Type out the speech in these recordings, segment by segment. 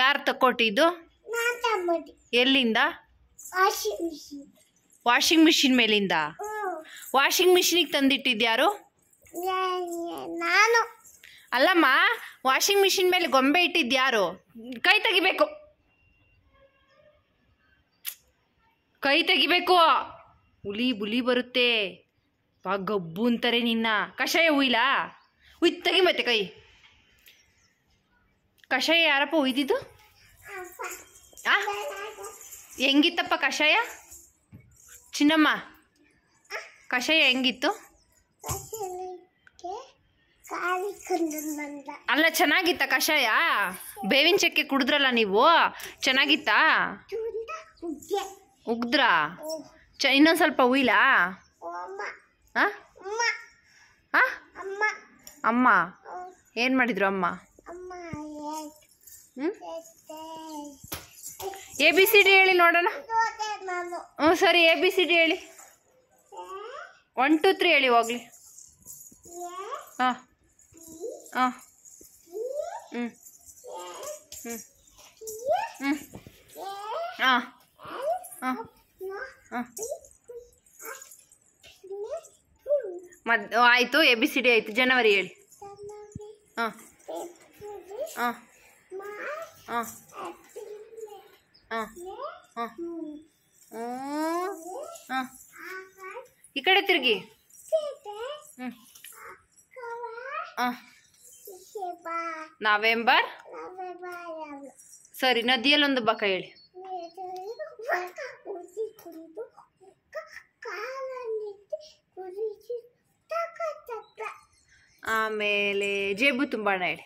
ಯಾರು ತಕ್ಕೊಟ್ಟಿದ್ದು ಎಲ್ಲಿಂದ ವಾಷಿಂಗ್ ಮಿಷಿನ್ ಮೇಲಿಂದ ವಾಷಿಂಗ್ ಮಿಷಿನಿಗೆ ತಂದಿಟ್ಟಿದ್ಯಾರು ನಾನು ಅಲ್ಲಮ್ಮ ವಾಷಿಂಗ್ ಮಿಷಿನ್ ಮೇಲೆ ಗೊಂಬೆ ಇಟ್ಟಿದ್ಯಾರು ಕೈ ತೆಗಿಬೇಕು ಕೈ ತೆಗಿಬೇಕು ಹುಲಿ ಬುಲಿ ಬರುತ್ತೆ ಪಾ ಗಬ್ಬು ಅಂತಾರೆ ನಿನ್ನ ಕಷಾಯ ಹುಯ್ಲಾ ಉಯ್ ತೆಗಿ ಮತ್ತೆ ಕೈ ಕಷಾಯ ಯಾರಪ್ಪ ಹುಯ್ದಿದ್ದು ಹೆಂಗಿತ್ತಪ್ಪ ಕಷಾಯ ಚಿನ್ನಮ್ಮ ಕಷಾಯ ಹೆಂಗಿತ್ತು ಅಲ್ಲ ಚೆನ್ನಾಗಿತ್ತ ಕಷಾಯ ಬೇವಿನ ಚಕ್ಕೆ ಕುಡಿದ್ರಲ್ಲ ನೀವು ಚೆನ್ನಾಗಿತ್ತಾ ಉಗ್ದ್ರ ಚ ಇನ್ನೊಂದು ಸ್ವಲ್ಪ ಉಯ್ಲಾ ಅಮ್ಮ ಏನು ಮಾಡಿದ್ರು ಅಮ್ಮ ಎ ಬಿ ಸಿ ಡಿ ಹೇಳಿ ನೋಡೋಣ ಹ್ಞೂ ಸರಿ ಎ ಬಿ ಸಿ ಡಿ ಹೇಳಿ ಒನ್ ಟು ತ್ರೀ ಹೇಳಿ ಹೋಗ್ಲಿ ಹಾಂ ಹಾಂ ಹ್ಞೂ ಹ್ಞೂ ಹ್ಞೂ ಹಾಂ ಹಾಂ ಹಾಂ ಮದ್ ಆಯಿತು ಎ ಬಿ ಸಿ ಡಿ ಆಯಿತು ಜನವರಿ ಹೇಳಿ ಹಾಂ ಹಾಂ ఇక్కడే తిరిగి ನವೆಂಬರ್ ಸರಿ ನದಿಯಲ್ಲೊಂದು ಬಕ ಹೇಳಿ ಆಮೇಲೆ ಜೇಬು ತುಂಬಾಣ ಹೇಳಿ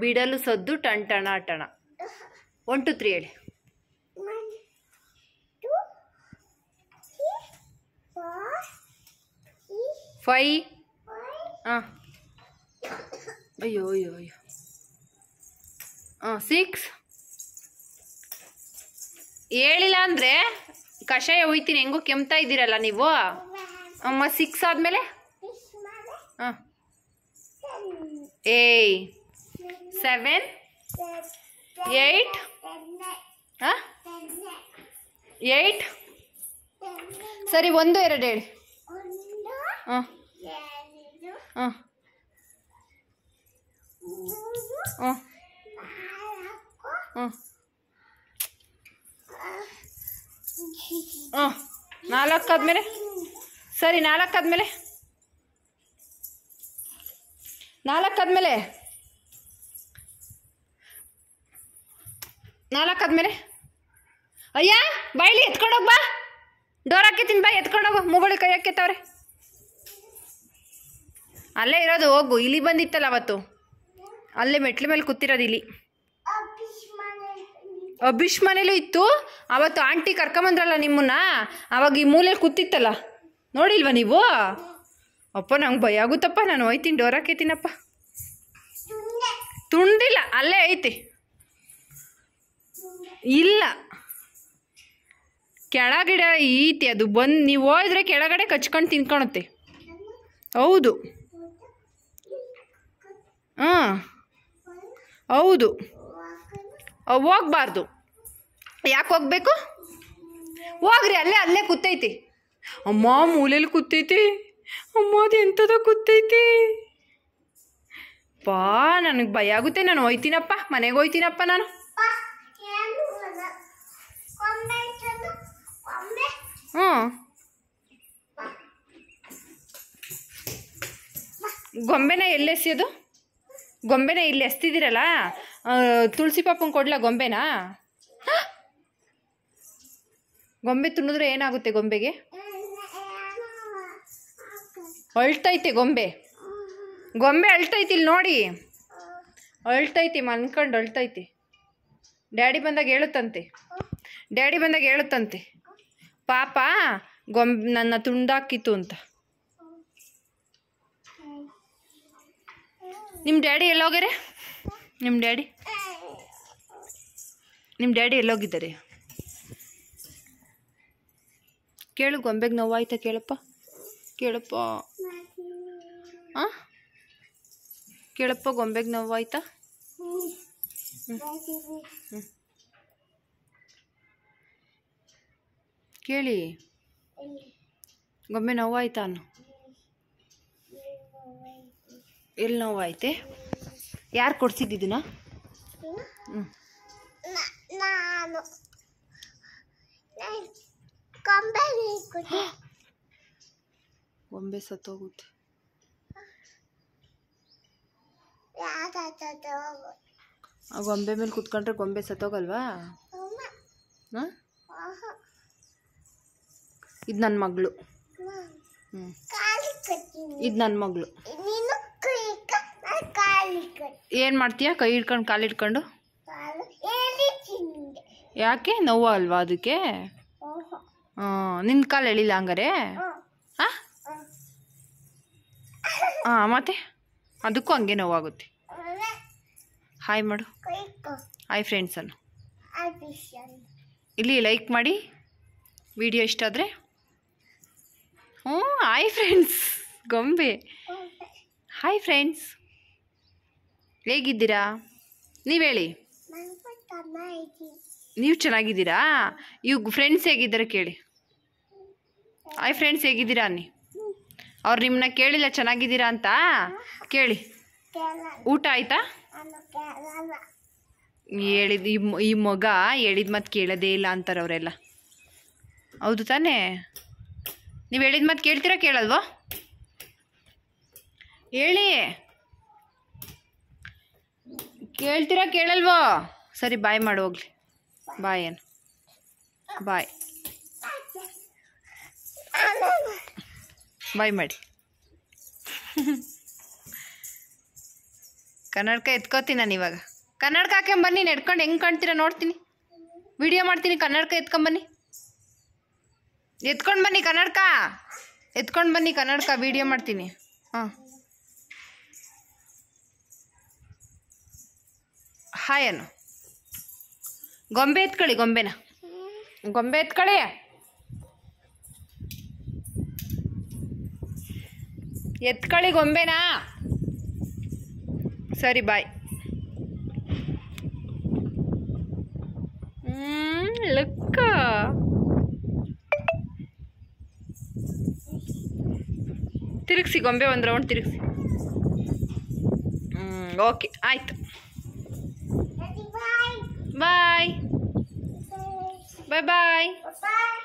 ಬಿಡಲು ಸದ್ದು ಟಣ ಟಣ ಟಣ ಒನ್ ಟು ತ್ರೀ ಹೇಳಿ ಫೈ ಹಾಂ ಅಯ್ಯೋ ಅಯ್ಯೋ ಅಯ್ಯೋ ಹಾಂ ಸಿಕ್ಸ್ ಹೇಳಿಲ್ಲ ಅಂದರೆ ಕಷಾಯ ಒಯ್ತೀನಿ ಹೆಂಗೋ ಕೆಮ್ತಾ ಇದ್ದೀರಲ್ಲ ನೀವು ಅಮ್ಮ ಸಿಕ್ಸ್ ಆದಮೇಲೆ ಹಾಂ ಏಯ್ ಸೆವೆನ್ ಏಯ್ಟ್ ಏಯ್ಟ್ ಸರಿ ಒಂದು ಎರಡು ಹೇಳಿ ಹಾಂ ಹಾಂ ಹಾಂ ಹಾಂ ಹಾಂ ನಾಲ್ಕು ಆದಮೇಲೆ ಸರಿ ನಾಲ್ಕಾದ ಮೇಲೆ ನಾಲ್ಕಾದ ಮೇಲೆ ನಾಲ್ಕು ಮೇಲೆ ಅಯ್ಯ ಬಾಯ್ಲಿ ಎತ್ಕೊಂಡೋಗಿ ಬಾ ಡೋರ್ ಹಾಕಿತೀನಿ ಬಾ ಎತ್ಕೊಂಡೋಗು ಮುಗಳಿ ಕೈ ಹಾಕಿತ್ತವ್ರೆ ಅಲ್ಲೇ ಇರೋದು ಹೋಗು ಇಲ್ಲಿ ಬಂದಿತ್ತಲ್ಲ ಅವತ್ತು ಅಲ್ಲೇ ಮೆಟ್ಲ ಮೇಲೆ ಕೂತಿರೋದು ಇಲ್ಲಿ ಅಭಿಷ್ ಮನೇಲೂ ಇತ್ತು ಅವತ್ತು ಆಂಟಿ ಕರ್ಕೊಂಬಂದ್ರಲ್ಲ ನಿಮ್ಮನ್ನ ಅವಾಗ ಈ ಮೂಲೆಯಲ್ಲಿ ಕೂತಿತ್ತಲ್ಲ ನೋಡಿಲ್ವ ನೀವು ಅಪ್ಪ ನಂಗೆ ಭಯ ಆಗುತ್ತಪ್ಪ ನಾನು ಹೋಯ್ತೀನಿ ಡೋರ್ ಹಾಕೈತೀನಪ್ಪ ತುಂಡಿಲ್ಲ ಅಲ್ಲೇ ಐತಿ ಇಲ್ಲ ಕೆಳಗಿಡ ಈತಿ ಅದು ಬಂದು ನೀವು ಹೋದ್ರೆ ಕೆಳಗಡೆ ಕಚ್ಕೊಂಡು ತಿನ್ಕೊಳತ್ತೆ ಹೌದು ಹಾಂ ಹೌದು ಹೋಗ್ಬಾರ್ದು ಯಾಕೆ ಹೋಗ್ಬೇಕು ಹೋಗ್ರಿ ಅಲ್ಲೇ ಅಲ್ಲೇ ಕೂತೈತಿ ಅಮ್ಮ ಮೂಲೆಯಲ್ಲಿ ಕೂತೈತಿ ಅಮ್ಮ ಅದು ಎಂಥದ ಕೂತೈತಿ ಬಾ ನನಗೆ ಭಯ ಆಗುತ್ತೆ ನಾನು ಹೋಯ್ತೀನಪ್ಪ ಮನೆಗೆ ಹೋಯ್ತೀನಪ್ಪ ನಾನು ಗೊಂಬೆನ ಎಲ್ಲಿ ಎಸೆಯೋದು ಗೊಂಬೆನ ಇಲ್ಲಿ ಎಸ್ತಿದ್ದೀರಲ್ಲ ತುಳಸಿ ಪಾಪನ ಕೊಡ್ಲಾ ಗೊಂಬೆನಾ ಗೊಂಬೆ ತುಂಡಿದ್ರೆ ಏನಾಗುತ್ತೆ ಗೊಂಬೆಗೆ ಅಳ್ತೈತೆ ಗೊಂಬೆ ಗೊಂಬೆ ಅಳ್ತೈತಿ ಇಲ್ಲಿ ನೋಡಿ ಅಳ್ತೈತಿ ಮನ್ಕಂಡು ಅಳ್ತೈತಿ ಡ್ಯಾಡಿ ಬಂದಾಗ ಹೇಳುತ್ತಂತೆ ಡ್ಯಾಡಿ ಬಂದಾಗ ಹೇಳುತ್ತಂತೆ ಪಾಪ ಗೊಂಬೆ ನನ್ನ ತುಂಡಾಕಿತ್ತು ಅಂತ ನಿಮ್ಮ ಡ್ಯಾಡಿ ಎಲ್ಲೋಗ್ಯಾರೆ ನಿಮ್ಮ ಡ್ಯಾಡಿ ನಿಮ್ಮ ಡ್ಯಾಡಿ ಎಲ್ಲೋಗಿದ್ದಾರೆ ಕೇಳು ಗೊಂಬೆಗೆ ನೋವಾಯ್ತಾ ಕೇಳಪ್ಪ ಕೇಳಪ್ಪ ಹಾಂ ಕೇಳಪ್ಪ ಗೊಂಬೆಗೆ ನೋವಾಯ್ತಾ ಕೇಳಿ ಒಮ್ಮೆ ನೋವಾಯ್ತಾ ಎಲ್ಲಿ ನೋವಾಯ್ತೆ ಯಾರು ಕೊಡ್ಸಿದ್ದಿದ್ದೀನ ಹ್ಞೂ ಗೊಂಬೆ ಸತ್ತೋಗುತ್ತೆ ಆ ಗೊಂಬೆ ಮೇಲೆ ಕುತ್ಕೊಂಡ್ರೆ ಗೊಂಬೆ ಸತ್ತೋಗಲ್ವಾ ಹಾಂ ಇದು ನನ್ನ ಮಗಳು ಇದು ನನ್ನ ಮಗಳು ಏನು ಮಾಡ್ತೀಯ ಕೈ ಹಿಡ್ಕೊಂಡು ಕಾಲು ಹಿಡ್ಕೊಂಡು ಯಾಕೆ ನೋವು ಅಲ್ವಾ ಅದಕ್ಕೆ ಹಾಂ ನಿನ್ನ ಕಾಲು ಎಳಿಲ್ಲ ಹಂಗಾರೆ ಹಾಂ ಹಾಂ ಮತ್ತೆ ಅದಕ್ಕೂ ಹಂಗೆ ನೋವಾಗುತ್ತೆ ಹಾಯ್ ಮಾಡು ಹಾಯ್ ಫ್ರೆಂಡ್ಸ್ ಅನ್ನು ಇಲ್ಲಿ ಲೈಕ್ ಮಾಡಿ ವಿಡಿಯೋ ಇಷ್ಟ ಆದರೆ ಹ್ಞೂ ಹಾಯ್ ಫ್ರೆಂಡ್ಸ್ ಗೊಂಬೆ ಹಾಯ್ ಫ್ರೆಂಡ್ಸ್ ಹೇಗಿದ್ದೀರಾ ನೀವು ಹೇಳಿ ನೀವು ಚೆನ್ನಾಗಿದ್ದೀರಾ ಇವು ಫ್ರೆಂಡ್ಸ್ ಹೇಗಿದ್ದಾರೆ ಕೇಳಿ ಹಾಯ್ ಫ್ರೆಂಡ್ಸ್ ಹೇಗಿದ್ದೀರಾ ನೀ ಅವ್ರು ನಿಮ್ಮನ್ನ ಕೇಳಿಲ್ಲ ಚೆನ್ನಾಗಿದ್ದೀರಾ ಅಂತ ಕೇಳಿ ಊಟ ಆಯಿತಾ ಹೇಳಿದ ಈ ಮಗ ಹೇಳಿದ ಮಾತು ಕೇಳೋದೇ ಇಲ್ಲ ಅಂತಾರೆ ಅವರೆಲ್ಲ ಹೌದು ತಾನೇ ನೀವು ಹೇಳಿದ ಮತ್ತೆ ಕೇಳ್ತೀರಾ ಕೇಳಲ್ವಾ ಹೇಳಿ ಕೇಳ್ತೀರಾ ಕೇಳಲ್ವೋ ಸರಿ ಬಾಯ್ ಮಾಡಿ ಹೋಗ್ಲಿ ಬಾಯ್ ಏನು ಬಾಯ್ ಬಾಯ್ ಮಾಡಿ ಕನ್ನಡಕ ಎತ್ಕೋತೀನಿ ನಾನು ಇವಾಗ ಕನ್ನಡಕ ಹಾಕೊಂಬನ್ನಿ ನೆಡ್ಕೊಂಡು ಹೆಂಗೆ ಕಾಣ್ತೀರ ನೋಡ್ತೀನಿ ವಿಡಿಯೋ ಮಾಡ್ತೀನಿ ಕನ್ನಡಕ ಎತ್ಕೊಂಬನ್ನಿ ಎತ್ಕೊಂಡು ಬನ್ನಿ ಕನ್ನಡಕ ಎತ್ಕೊಂಡು ಬನ್ನಿ ಕನ್ನಡಕ ವಿಡಿಯೋ ಮಾಡ್ತೀನಿ ಹಾಂ ಹಾಯ್ ಗೊಂಬೆ ಎತ್ಕೊಳ್ಳಿ ಗೊಂಬೆನ ಗೊಂಬೆ ಎತ್ಕೊಳ್ಳಿ ಎತ್ಕೊಳ್ಳಿ ಗೊಂಬೆನಾ Sorry, bye. Hmm, leka. Tiruk si gombe bandra on tiruk Hmm, okay. Ait. Bye. Bye. Bye bye. Bye bye.